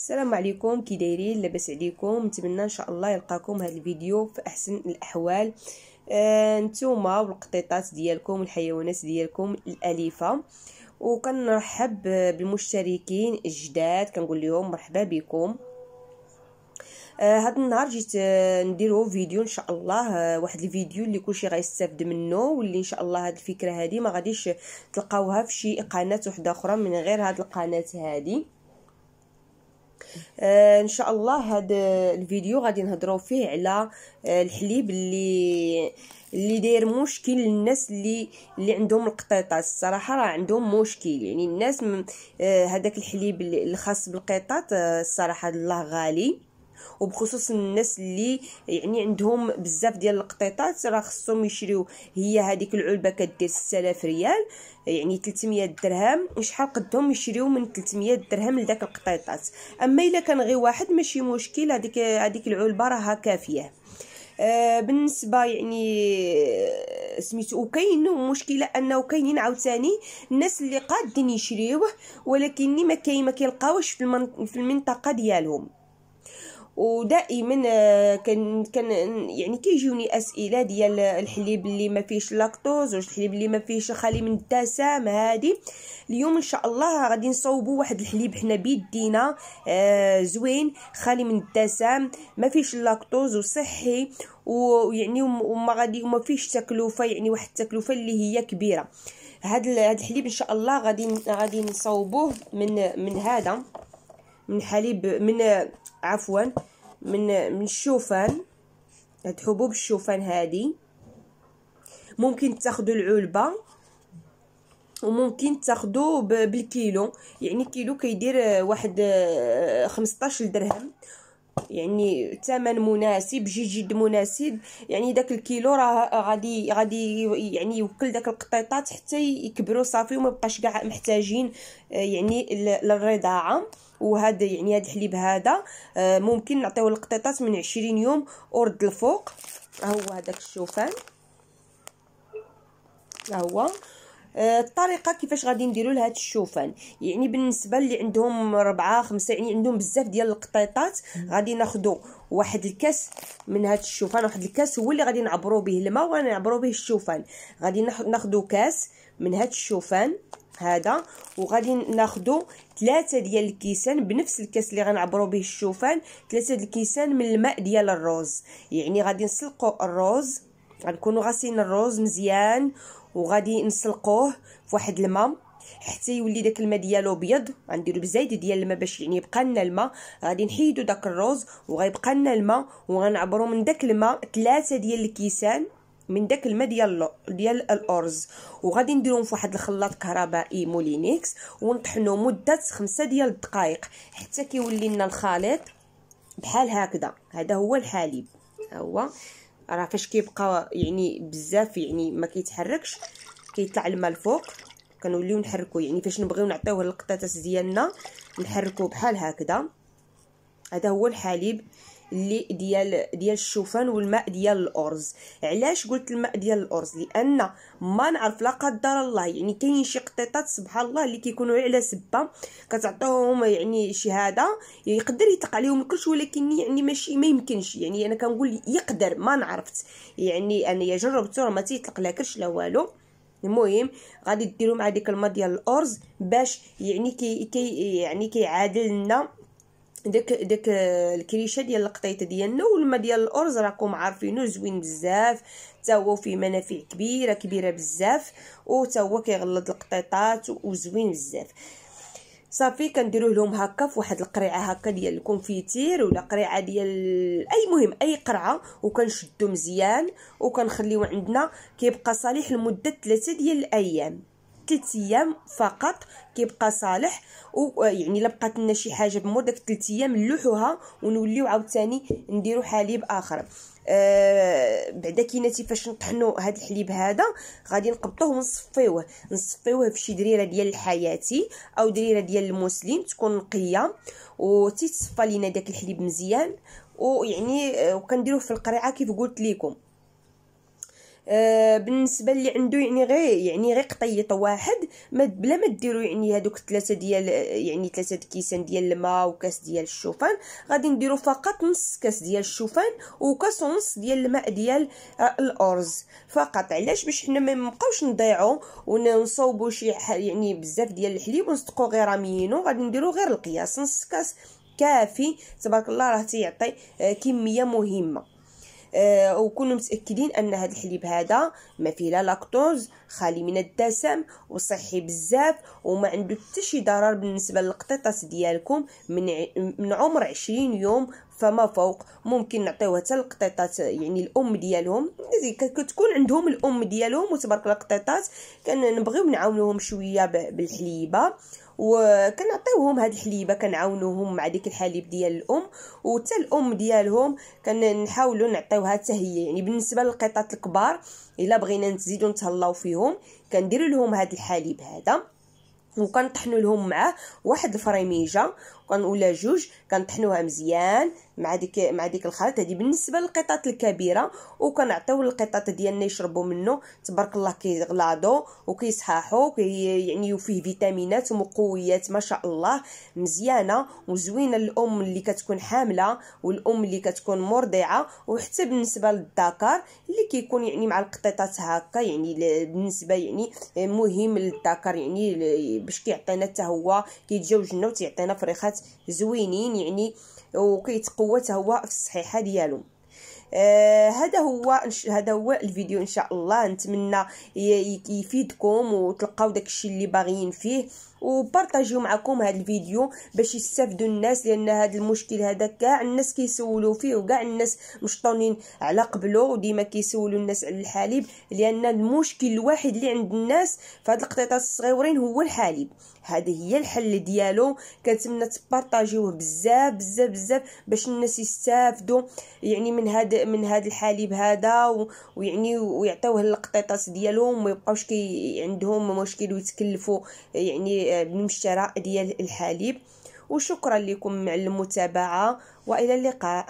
السلام عليكم كي دايرين لاباس عليكم نتمنى ان شاء الله يلقاكم هذا الفيديو في احسن الاحوال آه نتوما والقطيطات ديالكم الحيوانات ديالكم الاليفه وكنرحب بالمشتركين الجداد كنقول لهم مرحبا بكم آه، هاد النهار جيت آه، نديرو فيديو ان شاء الله آه، واحد الفيديو اللي كلشي غيستافد منه واللي ان شاء الله هاد الفكره هادي ما غاديش تلقاوها في شي قناه وحده اخرى من غير هاد القناه هادي آه ان شاء الله هذا الفيديو غادي نهضروا فيه على آه الحليب اللي اللي داير مشكل للناس اللي اللي عندهم القطيطات الصراحه راه عندهم مشكل يعني الناس هذاك آه الحليب الخاص بالقطاط آه، الصراحه الله غالي وبخصوص الناس اللي يعني عندهم بزاف ديال القطيطات راه خصهم يشريو هي هذيك العلبه كدير 6000 ريال يعني 300 درهم وشحال قدهم يشريو من 300 درهم لذاك القطيطات اما الا كان غير واحد ماشي مشكل هذيك هذيك العلبه راها كافيه آه، بالنسبه يعني آه، سميتو وكاين مشكله انه كاينين عاوتاني الناس اللي قادين يشريوه ولكن ما كاين ما كيلقاوش في المنطقه ديالهم ودائما آه، كان كان يعني كيجيوني اسئله ديال الحليب اللي ما فيهش لاكتوز الحليب اللي ما فيهش خالي من الدسام هذه اليوم ان شاء الله غادي نصوبوا واحد الحليب حنا بيدينا آه زوين خالي من الدسم ما فيهش اللاكتوز وصحي ويعني وما غادي وما فيهش تكلفه يعني واحد التكلفه اللي هي كبيره هاد الحليب ان شاء الله غادي غادي نصوبوه من من هذا من حليب من عفوا من من الشوفان هاد حبوب الشوفان هادي ممكن تاخدو العلبه وممكن تاخدو بالكيلو يعني كيلو كيدير آه، واحد 15 آه، درهم يعني ثمن مناسب جد مناسب يعني داك الكيلو راه غادي غادي يعني يوكل داك القطيطات حتى يكبروا صافي وما بقاش كاع محتاجين آه، يعني للرضاعه وهذا يعني هذا الحليب هذا آه، ممكن نعطيوه القطيطات من 20 يوم ورد الفوق هو هذاك الشوفان هو آه، الطريقه كيفاش غادي نديروا لهاد الشوفان يعني بالنسبه اللي عندهم ربعة خمسة يعني عندهم بزاف ديال القطيطات غادي ناخذوا واحد الكاس من هاد الشوفان واحد الكاس هو اللي غادي نعبروا به الماء ونعبروا به الشوفان غادي ناخذوا كاس من هاد الشوفان هذا وغادي ناخدو ثلاثة ديال الكيسان بنفس الكاس اللي غنعبرو به الشوفان ثلاثة الكيسان من الماء ديال الروز يعني غادي نسلقو الروز غنكونوا غاسلين الروز مزيان وغادي نسلقوه فواحد الماء حتى يولي داك الماء ديالو ابيض غنديرو بزايد ديال الماء باش يعني يبقى لنا الماء غادي نحيدو داك الروز وغيبقى لنا الماء وغنعبروا من داك الماء ثلاثة ديال الكيسان من داك الماء ديال ديال الارز وغادي نديرهم في واحد الخلاط كهربائي مولينيكس ونطحنوا مده خمسة ديال الدقائق حتى كيولي لنا الخليط بحال هكذا هذا هو الحليب ها هو راه فاش كيبقى يعني بزاف يعني ما كيتحركش كيطلع الماء الفوق كنوليو نحركو يعني فاش نبغيو نعطيوه للقطاطس ديالنا نحركو بحال هكذا هذا هو الحليب اللي ديال ديال الشوفان والماء ديال الارز علاش قلت الماء ديال الارز لان ما نعرف لا قدر الله يعني كاين شي قطيطات سبحان الله اللي كيكونوا على سبه كتعطيهم يعني شهاده يقدر يطلق عليهم الكرش ولكن يعني ماشي ما يمكنش يعني انا كنقول يقدر ما نعرفت يعني انا جربته راه ما تيطلق لا كرش لا والو المهم غادي ديروا مع ديك الماء ديال الارز باش يعني كي, كي يعني كيعادل لنا داك داك الكريشه ديال القطيطه ديالنا والما ديال الارز راكم عارفينو زوين بزاف حتى هو فيه منافع كبيره كبيره بزاف وحتى هو كيغلط القطيطات وزوين بزاف صافي كنديرو لهم هكا في واحد القريعه هكا ديال الكونفيتير ولا قريعه ديال اي مهم اي قرعه وكنشدو مزيان وكنخليوه عندنا كيبقى صالح لمده 3 ديال الايام ثلاث ايام فقط كيبقى صالح ويعني الا بقات لنا شي حاجه بمور داك ثلاث ايام نلوحوها ونوليو عاوتاني نديرو حليب اخر آه بعدا كيناتي فاش نطحنو هاد الحليب هذا غادي نقبطوه ونصفيوه نصفيوه في شي دريره ديال الحياتي او دريره ديال الموسلين تكون نقيه وتيتصفى لينا داك الحليب مزيان ويعني آه، وكنديروه في القريعه كيف قلت لكم آه، بالنسبه اللي عنده يعني غير يعني غير قطيط واحد بلا ما ديروا يعني هذوك ثلاثه ديال آه، يعني ثلاثه كيسان ديال الماء وكاس ديال الشوفان غادي نديروا فقط نص كاس ديال الشوفان وكاس ونص ديال الماء ديال آه، الارز فقط علاش باش حنا ما نبقاوش نضيعو ونصوبوا شي يعني بزاف ديال الحليب ونصدقوا غير راميينو غادي نديروا غير القياس نص كاس كافي تبارك الله راه تيعطي كميه مهمه آه، وكونوا متاكدين ان هذا الحليب هذا ما فيه لا لاكتوز خالي من الدسم وصحي بزاف وما عنده حتى شي ضرر بالنسبه للقطيطات ديالكم من من عمر 20 يوم فما فوق ممكن نعطيوها حتى القطيطات يعني الام ديالهم كتكون عندهم الام ديالهم وتبارك الله القطيطات كنبغيو نعاونوهم شويه بالحليبه وكنعطيوهم هاد الحليبه كنعاونوهم مع ديك الحليب ديال الام وحتى الام ديالهم كنحاولوا نعطيوها حتى هي يعني بالنسبه للقطط الكبار الا بغينا نزيدو نتهلاو فيهم كنديروا لهم هاد الحليب هذا وكنطحنوا لهم معاه واحد الفريميجه ولا جوج كنطحنوها مزيان مع ديك مع ديك الخليط هذه بالنسبه للقطط الكبيره وكنعطيو القطط ديالنا يشربوا منه تبارك الله كيغلادو وكيصححوا كي يعني وفيه فيتامينات ومقويات ما شاء الله مزيانه وزوينه الام اللي كتكون حامله والام اللي كتكون مرضعه وحتى بالنسبه للذكر اللي كيكون يعني مع القطيطات هكا يعني بالنسبه يعني مهم للذكر يعني باش كيعطينا حتى هو كيتزوج لنا وتيعطينا فريخات زوينين يعني وكيتقوى هو في الصحيحه ديالو آه، هذا هو هذا هو الفيديو ان شاء الله نتمنى يفيدكم وتلقاو داكشي اللي باغيين فيه وبارطاجيو معكم هذا الفيديو باش يستافدوا الناس لان هذا المشكل هذا كاع الناس كيسولوا فيه وكاع الناس مشطونين على قبله وديما كيسولوا الناس على الحليب لان المشكل الواحد اللي عند الناس في هاد القطيطات الصغيورين هو الحليب هذه هي الحل ديالو كنتمنى تبارطاجيوه بزاف بزاف بزاف باش الناس يستافدوا يعني من هذا من هذا الحليب هذا ويعني ويعطيوه للقطيطات ديالهم ما يبقاوش كي عندهم مشكل ويتكلفوا يعني بالشراء ديال الحليب وشكرا لكم على المتابعه والى اللقاء